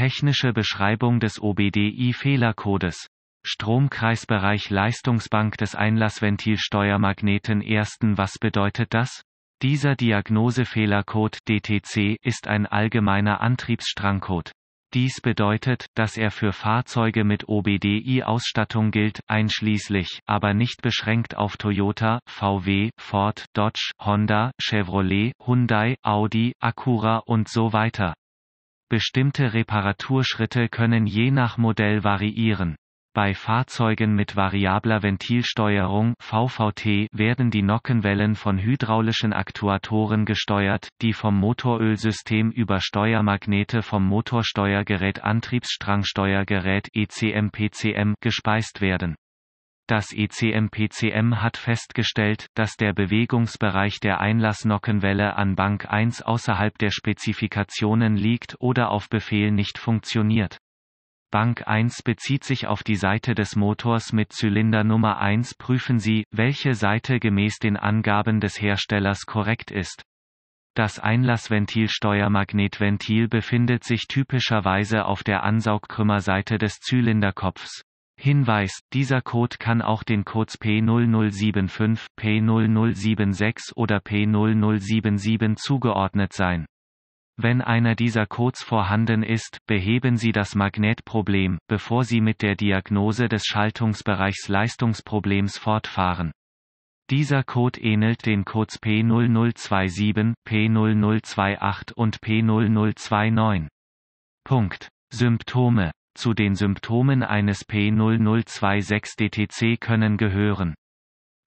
Technische Beschreibung des OBDI-Fehlercodes. Stromkreisbereich Leistungsbank des Einlassventilsteuermagneten ersten Was bedeutet das? Dieser Diagnosefehlercode DTC ist ein allgemeiner Antriebsstrangcode. Dies bedeutet, dass er für Fahrzeuge mit OBDI-Ausstattung gilt, einschließlich, aber nicht beschränkt auf Toyota, VW, Ford, Dodge, Honda, Chevrolet, Hyundai, Audi, Acura und so weiter. Bestimmte Reparaturschritte können je nach Modell variieren. Bei Fahrzeugen mit variabler Ventilsteuerung VVT werden die Nockenwellen von hydraulischen Aktuatoren gesteuert, die vom Motorölsystem über Steuermagnete vom Motorsteuergerät Antriebsstrangsteuergerät ECM-PCM gespeist werden. Das ECMPCM hat festgestellt, dass der Bewegungsbereich der Einlassnockenwelle an Bank 1 außerhalb der Spezifikationen liegt oder auf Befehl nicht funktioniert. Bank 1 bezieht sich auf die Seite des Motors mit Zylinder Nummer 1. Prüfen Sie, welche Seite gemäß den Angaben des Herstellers korrekt ist. Das Einlassventil-Steuermagnetventil befindet sich typischerweise auf der Ansaugkrümmerseite des Zylinderkopfs. Hinweis, dieser Code kann auch den Codes P0075, P0076 oder P0077 zugeordnet sein. Wenn einer dieser Codes vorhanden ist, beheben Sie das Magnetproblem, bevor Sie mit der Diagnose des Schaltungsbereichs-Leistungsproblems fortfahren. Dieser Code ähnelt den Codes P0027, P0028 und P0029. Punkt. Symptome zu den Symptomen eines P0026 DTC können gehören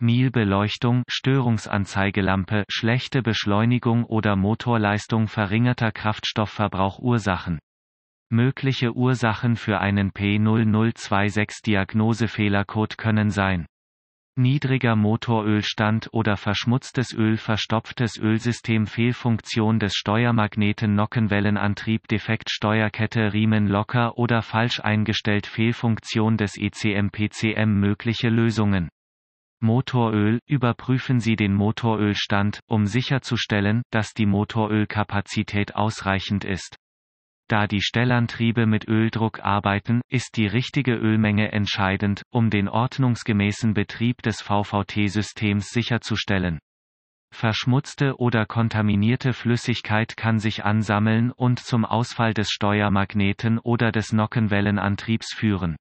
Mielbeleuchtung, Störungsanzeigelampe, schlechte Beschleunigung oder Motorleistung verringerter Kraftstoffverbrauch Ursachen. Mögliche Ursachen für einen P0026 Diagnosefehlercode können sein Niedriger Motorölstand oder verschmutztes Öl verstopftes Ölsystem Fehlfunktion des Steuermagneten Nockenwellenantrieb defekt Steuerkette Riemen locker oder falsch eingestellt Fehlfunktion des ECM-PCM mögliche Lösungen Motoröl, überprüfen Sie den Motorölstand, um sicherzustellen, dass die Motorölkapazität ausreichend ist. Da die Stellantriebe mit Öldruck arbeiten, ist die richtige Ölmenge entscheidend, um den ordnungsgemäßen Betrieb des VVT-Systems sicherzustellen. Verschmutzte oder kontaminierte Flüssigkeit kann sich ansammeln und zum Ausfall des Steuermagneten oder des Nockenwellenantriebs führen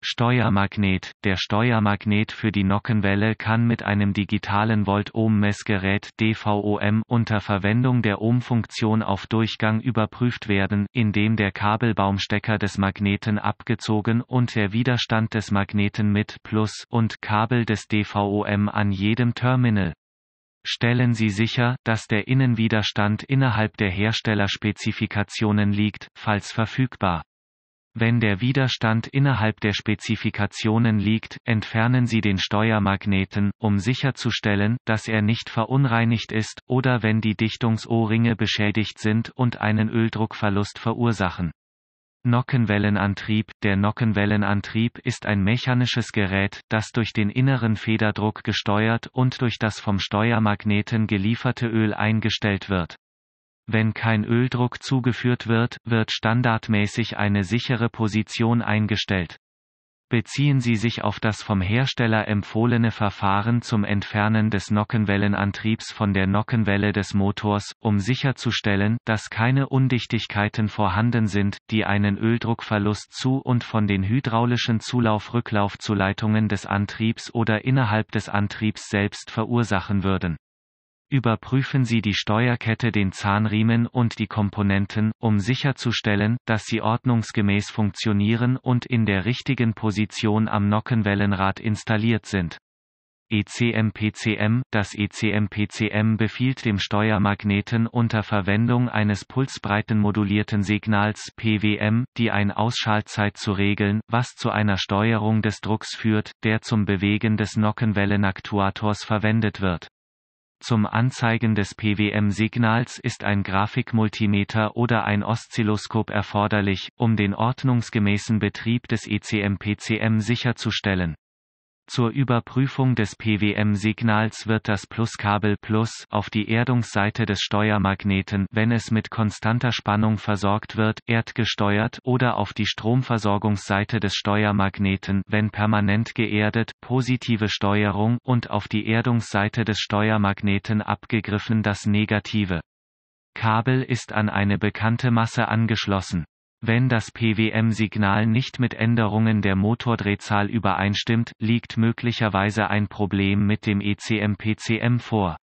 Steuermagnet Der Steuermagnet für die Nockenwelle kann mit einem digitalen Volt-Ohm-Messgerät DVOM unter Verwendung der Ohm-Funktion auf Durchgang überprüft werden, indem der Kabelbaumstecker des Magneten abgezogen und der Widerstand des Magneten mit Plus und Kabel des DVOM an jedem Terminal stellen Sie sicher, dass der Innenwiderstand innerhalb der Herstellerspezifikationen liegt, falls verfügbar. Wenn der Widerstand innerhalb der Spezifikationen liegt, entfernen Sie den Steuermagneten, um sicherzustellen, dass er nicht verunreinigt ist, oder wenn die Dichtungsohrringe beschädigt sind und einen Öldruckverlust verursachen. Nockenwellenantrieb Der Nockenwellenantrieb ist ein mechanisches Gerät, das durch den inneren Federdruck gesteuert und durch das vom Steuermagneten gelieferte Öl eingestellt wird. Wenn kein Öldruck zugeführt wird, wird standardmäßig eine sichere Position eingestellt. Beziehen Sie sich auf das vom Hersteller empfohlene Verfahren zum Entfernen des Nockenwellenantriebs von der Nockenwelle des Motors, um sicherzustellen, dass keine Undichtigkeiten vorhanden sind, die einen Öldruckverlust zu und von den hydraulischen Zulauf-Rücklaufzuleitungen des Antriebs oder innerhalb des Antriebs selbst verursachen würden. Überprüfen Sie die Steuerkette den Zahnriemen und die Komponenten, um sicherzustellen, dass sie ordnungsgemäß funktionieren und in der richtigen Position am Nockenwellenrad installiert sind. ECM-PCM, Das ECM-PCM befiehlt dem Steuermagneten unter Verwendung eines pulsbreitenmodulierten Signals PWM, die ein Ausschaltzeit zu regeln, was zu einer Steuerung des Drucks führt, der zum Bewegen des Nockenwellenaktuators verwendet wird. Zum Anzeigen des PWM-Signals ist ein Grafikmultimeter oder ein Oszilloskop erforderlich, um den ordnungsgemäßen Betrieb des ECM-PCM sicherzustellen zur Überprüfung des PWM-Signals wird das Pluskabel Plus auf die Erdungsseite des Steuermagneten, wenn es mit konstanter Spannung versorgt wird, erdgesteuert oder auf die Stromversorgungsseite des Steuermagneten, wenn permanent geerdet, positive Steuerung und auf die Erdungsseite des Steuermagneten abgegriffen das negative. Kabel ist an eine bekannte Masse angeschlossen. Wenn das PWM-Signal nicht mit Änderungen der Motordrehzahl übereinstimmt, liegt möglicherweise ein Problem mit dem ECM-PCM vor.